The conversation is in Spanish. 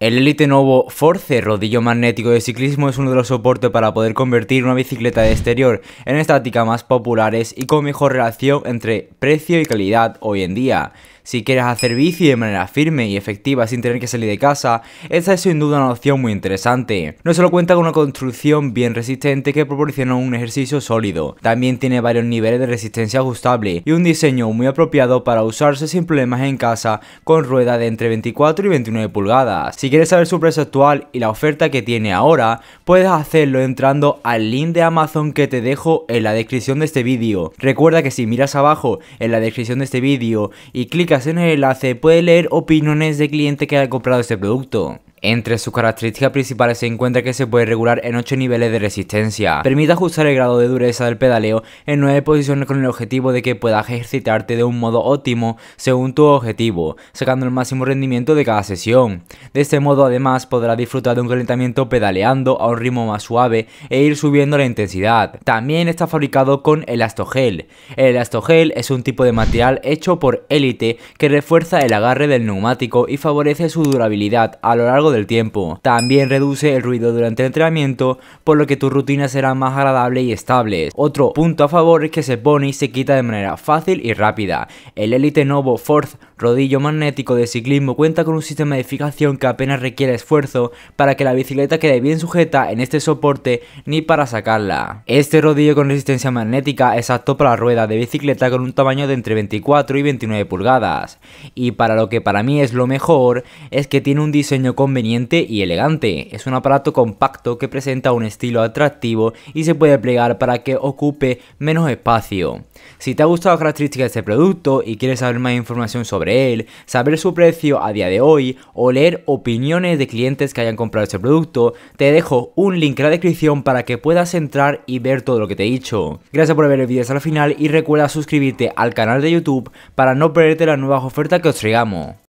El Elite Novo Force rodillo magnético de ciclismo es uno de los soportes para poder convertir una bicicleta de exterior en estática más populares y con mejor relación entre precio y calidad hoy en día. Si quieres hacer bici de manera firme y efectiva sin tener que salir de casa, esta es sin duda una opción muy interesante. No solo cuenta con una construcción bien resistente que proporciona un ejercicio sólido, también tiene varios niveles de resistencia ajustable y un diseño muy apropiado para usarse sin problemas en casa con rueda de entre 24 y 29 pulgadas. Si quieres saber su precio actual y la oferta que tiene ahora, puedes hacerlo entrando al link de Amazon que te dejo en la descripción de este vídeo. Recuerda que si miras abajo en la descripción de este vídeo y clicas en el enlace puede leer opiniones de cliente que han comprado este producto. Entre sus características principales se encuentra que se puede regular en 8 niveles de resistencia. Permite ajustar el grado de dureza del pedaleo en 9 posiciones con el objetivo de que puedas ejercitarte de un modo óptimo según tu objetivo, sacando el máximo rendimiento de cada sesión. De este modo además podrás disfrutar de un calentamiento pedaleando a un ritmo más suave e ir subiendo la intensidad. También está fabricado con elastogel. El elastogel es un tipo de material hecho por élite que refuerza el agarre del neumático y favorece su durabilidad a lo largo del tiempo. También reduce el ruido durante el entrenamiento, por lo que tu rutina será más agradable y estable Otro punto a favor es que se pone y se quita de manera fácil y rápida. El Elite Novo Force rodillo magnético de ciclismo cuenta con un sistema de fijación que apenas requiere esfuerzo para que la bicicleta quede bien sujeta en este soporte ni para sacarla. Este rodillo con resistencia magnética es apto para ruedas de bicicleta con un tamaño de entre 24 y 29 pulgadas. Y para lo que para mí es lo mejor, es que tiene un diseño conveniente y elegante. Es un aparato compacto que presenta un estilo atractivo y se puede plegar para que ocupe menos espacio. Si te ha gustado las características de este producto y quieres saber más información sobre él, saber su precio a día de hoy o leer opiniones de clientes que hayan comprado este producto, te dejo un link en la descripción para que puedas entrar y ver todo lo que te he dicho. Gracias por ver el vídeo hasta el final y recuerda suscribirte al canal de YouTube para no perderte las nuevas ofertas que os traigamos.